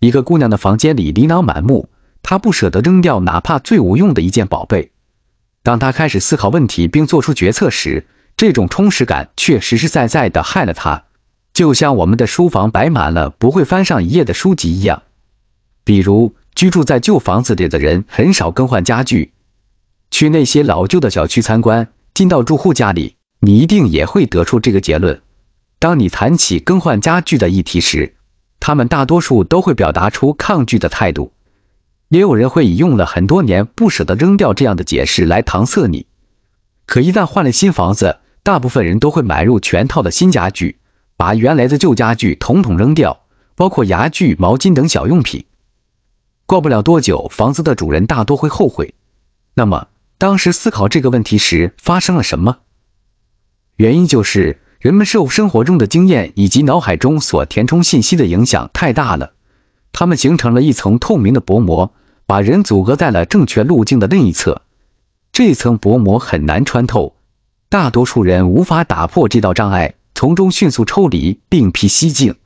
一个姑娘的房间里琳琅满目，她不舍得扔掉哪怕最无用的一件宝贝。当她开始思考问题并做出决策时，这种充实感却实实在在的害了她。就像我们的书房摆满了不会翻上一页的书籍一样。比如，居住在旧房子里的人很少更换家具。去那些老旧的小区参观，进到住户家里，你一定也会得出这个结论。当你谈起更换家具的议题时，他们大多数都会表达出抗拒的态度，也有人会以用了很多年不舍得扔掉这样的解释来搪塞你。可一旦换了新房子，大部分人都会买入全套的新家具，把原来的旧家具统统扔掉，包括牙具、毛巾等小用品。过不了多久，房子的主人大多会后悔。那么，当时思考这个问题时发生了什么？原因就是。人们受生活中的经验以及脑海中所填充信息的影响太大了，他们形成了一层透明的薄膜，把人阻隔在了正确路径的另一侧。这层薄膜很难穿透，大多数人无法打破这道障碍，从中迅速抽离，另辟蹊径。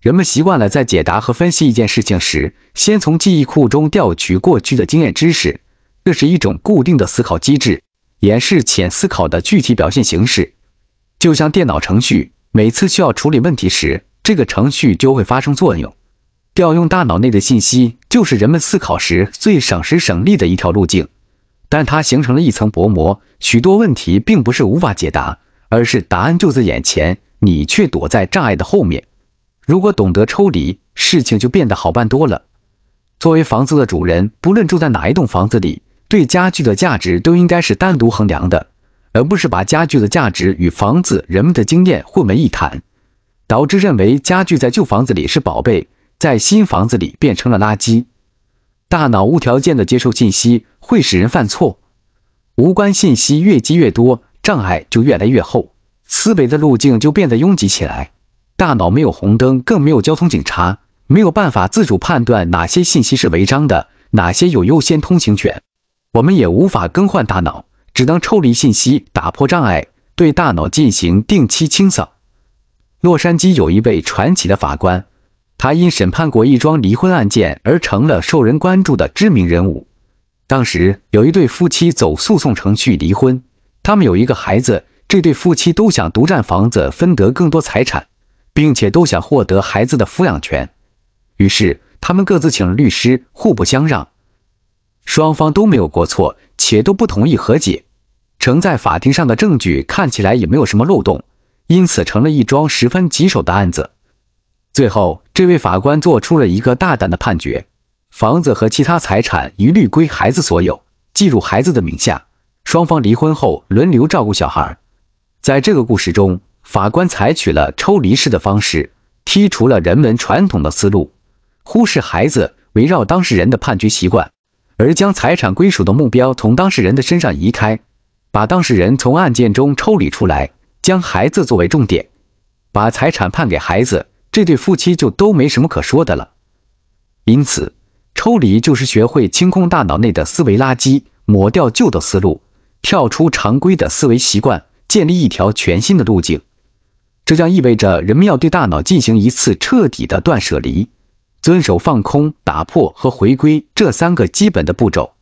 人们习惯了在解答和分析一件事情时，先从记忆库中调取过去的经验知识，这是一种固定的思考机制，也是浅思考的具体表现形式。就像电脑程序，每次需要处理问题时，这个程序就会发生作用，调用大脑内的信息，就是人们思考时最省时省力的一条路径。但它形成了一层薄膜，许多问题并不是无法解答，而是答案就在眼前，你却躲在障碍的后面。如果懂得抽离，事情就变得好办多了。作为房子的主人，不论住在哪一栋房子里，对家具的价值都应该是单独衡量的。而不是把家具的价值与房子、人们的经验混为一谈，导致认为家具在旧房子里是宝贝，在新房子里变成了垃圾。大脑无条件的接受信息，会使人犯错。无关信息越积越多，障碍就越来越厚，思维的路径就变得拥挤起来。大脑没有红灯，更没有交通警察，没有办法自主判断哪些信息是违章的，哪些有优先通行权。我们也无法更换大脑。只能抽离信息，打破障碍，对大脑进行定期清扫。洛杉矶有一位传奇的法官，他因审判过一桩离婚案件而成了受人关注的知名人物。当时有一对夫妻走诉讼程序离婚，他们有一个孩子，这对夫妻都想独占房子，分得更多财产，并且都想获得孩子的抚养权。于是他们各自请了律师，互不相让，双方都没有过错，且都不同意和解。呈在法庭上的证据看起来也没有什么漏洞，因此成了一桩十分棘手的案子。最后，这位法官做出了一个大胆的判决：房子和其他财产一律归孩子所有，记入孩子的名下。双方离婚后轮流照顾小孩。在这个故事中，法官采取了抽离式的方式，剔除了人们传统的思路，忽视孩子围绕当事人的判决习惯，而将财产归属的目标从当事人的身上移开。把当事人从案件中抽离出来，将孩子作为重点，把财产判给孩子，这对夫妻就都没什么可说的了。因此，抽离就是学会清空大脑内的思维垃圾，抹掉旧的思路，跳出常规的思维习惯，建立一条全新的路径。这将意味着人们要对大脑进行一次彻底的断舍离，遵守放空、打破和回归这三个基本的步骤。